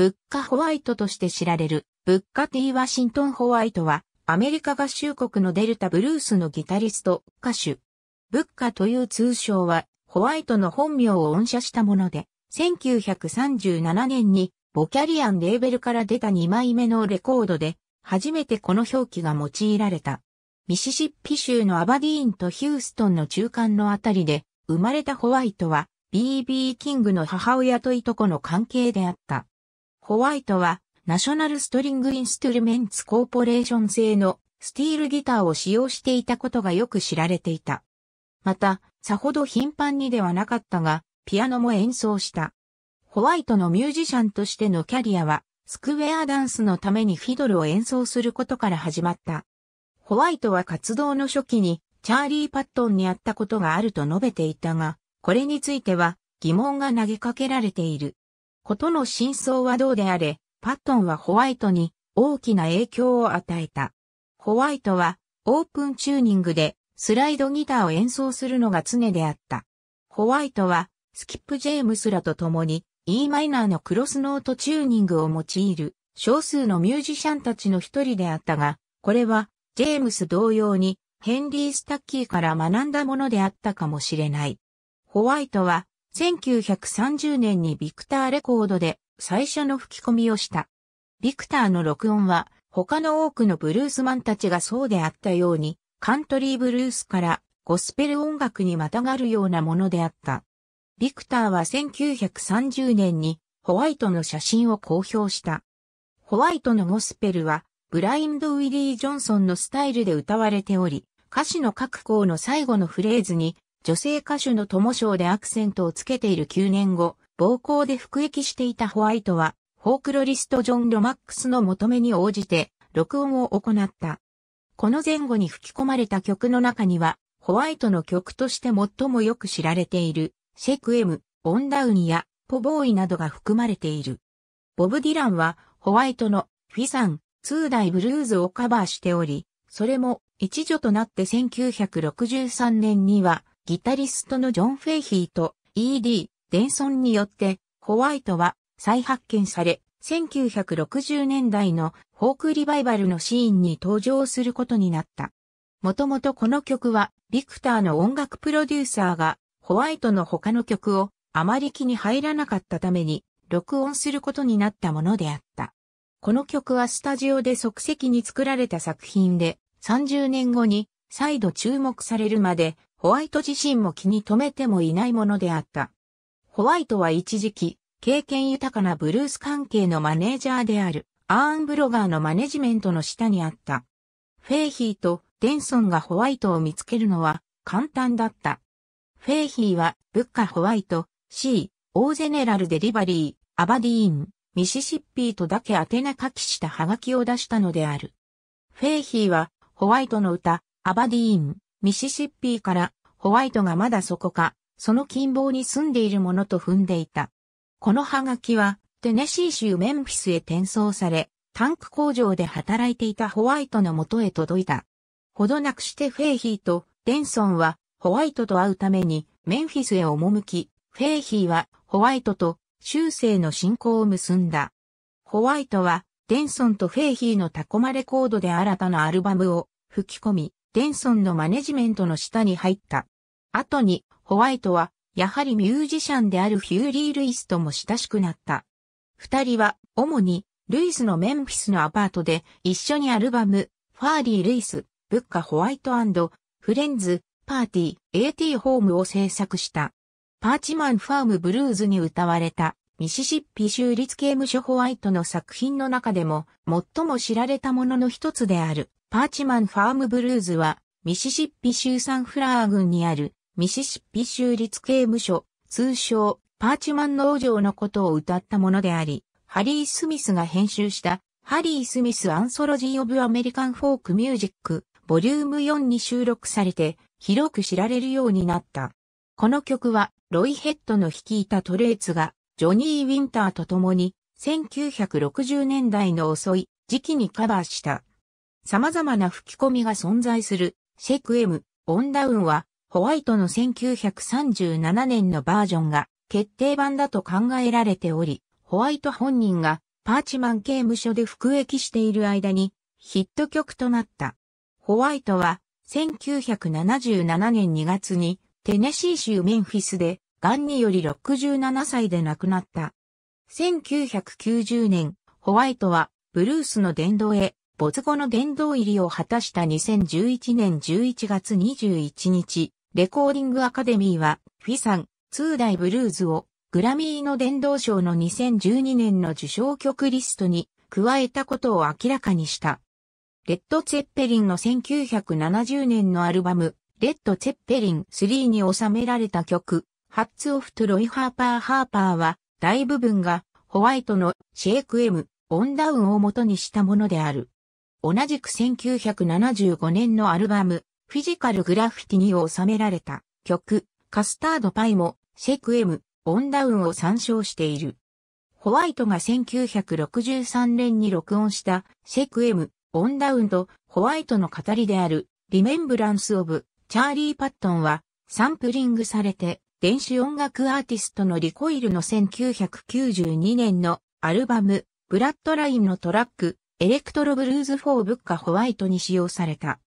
ブッカ・ホワイトとして知られる、ブッカ・ティー・ワシントン・ホワイトは、アメリカ合衆国のデルタ・ブルースのギタリスト、歌手。ブッカという通称は、ホワイトの本名を音社したもので、1937年に、ボキャリアンレーベルから出た2枚目のレコードで、初めてこの表記が用いられた。ミシシッピ州のアバディーンとヒューストンの中間のあたりで、生まれたホワイトは、B.B. キングの母親といとこの関係であった。ホワイトは、ナショナルストリングインストゥルメンツコーポレーション製のスティールギターを使用していたことがよく知られていた。また、さほど頻繁にではなかったが、ピアノも演奏した。ホワイトのミュージシャンとしてのキャリアは、スクウェアダンスのためにフィドルを演奏することから始まった。ホワイトは活動の初期に、チャーリー・パットンに会ったことがあると述べていたが、これについては疑問が投げかけられている。ことの真相はどうであれ、パットンはホワイトに大きな影響を与えた。ホワイトはオープンチューニングでスライドギターを演奏するのが常であった。ホワイトはスキップ・ジェームスらと共に e マイナーのクロスノートチューニングを用いる少数のミュージシャンたちの一人であったが、これはジェームス同様にヘンリー・スタッキーから学んだものであったかもしれない。ホワイトは1930年にビクターレコードで最初の吹き込みをした。ビクターの録音は他の多くのブルースマンたちがそうであったようにカントリーブルースからゴスペル音楽にまたがるようなものであった。ビクターは1930年にホワイトの写真を公表した。ホワイトのゴスペルはブラインド・ウィリー・ジョンソンのスタイルで歌われており、歌詞の各項の最後のフレーズに女性歌手の友賞でアクセントをつけている9年後、暴行で服役していたホワイトは、フォークロリストジョン・ロマックスの求めに応じて、録音を行った。この前後に吹き込まれた曲の中には、ホワイトの曲として最もよく知られている、シェクエム、オンダウニや、ポボーイなどが含まれている。ボブ・ディランは、ホワイトの、フィサン、ツーダイ・ブルーズをカバーしており、それも、一助となって1963年には、ギタリストのジョン・フェイヒーと E.D. デンソンによって、ホワイトは再発見され、1960年代のフォークリバイバルのシーンに登場することになった。もともとこの曲は、ビクターの音楽プロデューサーが、ホワイトの他の曲をあまり気に入らなかったために、録音することになったものであった。この曲はスタジオで即席に作られた作品で、30年後に再度注目されるまでホワイト自身も気に留めてもいないものであった。ホワイトは一時期、経験豊かなブルース関係のマネージャーである、アーン・ブロガーのマネジメントの下にあった。フェイヒーとデンソンがホワイトを見つけるのは簡単だった。フェイヒーは、ブッカ・ホワイト、C、オーゼネラル・デリバリー、アバディーン、ミシシッピーとだけ宛名書きしたハガキを出したのである。フェイヒーは、ホワイトの歌、アバディーン、ミシシッピーからホワイトがまだそこか、その近傍に住んでいるものと踏んでいた。このハガキは、テネシー州メンフィスへ転送され、タンク工場で働いていたホワイトの元へ届いた。ほどなくしてフェイヒーとデンソンはホワイトと会うためにメンフィスへ赴き、フェイヒーはホワイトと修正の信仰を結んだ。ホワイトはデンソンとフェイヒーのタコマレコードで新たなアルバムを吹き込み、デンソンのマネジメントの下に入った。後に、ホワイトは、やはりミュージシャンであるヒューリー・ルイスとも親しくなった。二人は、主に、ルイスのメンフィスのアパートで、一緒にアルバム、ファーリー・ルイス、ブッカ・ホワイトフレンズ、パーティー、AT ホームを制作した。パーチマン・ファーム・ブルーズに歌われた、ミシシッピ州立刑務所ホワイトの作品の中でも、最も知られたものの一つである。パーチマンファームブルーズは、ミシシッピ州サンフラー郡にある、ミシシッピ州立刑務所、通称、パーチマン農場のことを歌ったものであり、ハリー・スミスが編集した、ハリー・スミス・アンソロジー・オブ・アメリカン・フォーク・ミュージック、ボリューム4に収録されて、広く知られるようになった。この曲は、ロイ・ヘッドの率いたトレーツが、ジョニー・ウィンターと共に、1960年代の遅い時期にカバーした。様々な吹き込みが存在する、シェク M、オンダウンは、ホワイトの1937年のバージョンが決定版だと考えられており、ホワイト本人がパーチマン刑務所で服役している間にヒット曲となった。ホワイトは1977年2月にテネシー州メンフィスでガンにより67歳で亡くなった。1990年、ホワイトはブルースの殿堂へ没後の殿堂入りを果たした2011年11月21日、レコーディングアカデミーは、フィサン、ツーダイブルーズを、グラミーの殿堂賞の2012年の受賞曲リストに加えたことを明らかにした。レッド・ツェッペリンの1970年のアルバム、レッド・ツェッペリン3に収められた曲、ハッツ・オフ・ト・ロイ・ハーパー・ハーパーは、大部分が、ホワイトのシェイク・エム、オンダウンを元にしたものである。同じく1975年のアルバム、フィジカルグラフィティに収められた曲、カスタードパイも、シェクエム、オンダウンを参照している。ホワイトが1963年に録音したシェクエム、オンダウンとホワイトの語りであるリメンブランスオブチャーリー・パットンはサンプリングされて電子音楽アーティストのリコイルの1992年のアルバムブラッドラインのトラックエレクトロブルーズ4ブッカホワイトに使用された。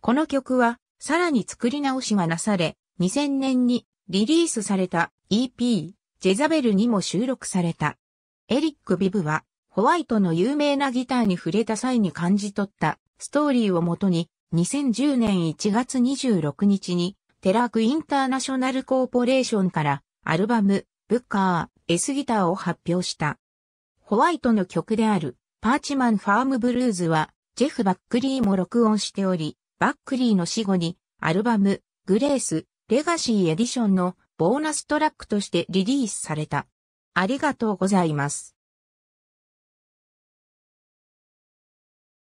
この曲は、さらに作り直しがなされ、2000年にリリースされた EP、ジェザベルにも収録された。エリック・ビブは、ホワイトの有名なギターに触れた際に感じ取ったストーリーをもとに、2010年1月26日に、テラーク・インターナショナル・コーポレーションからアルバム、ブッカー、S ギターを発表した。ホワイトの曲であるパーチマンファームブルーズは、ジェフ・バックリーも録音しており、バックリーの死後に、アルバム、グレース、レガシーエディションのボーナストラックとしてリリースされた。ありがとうございます。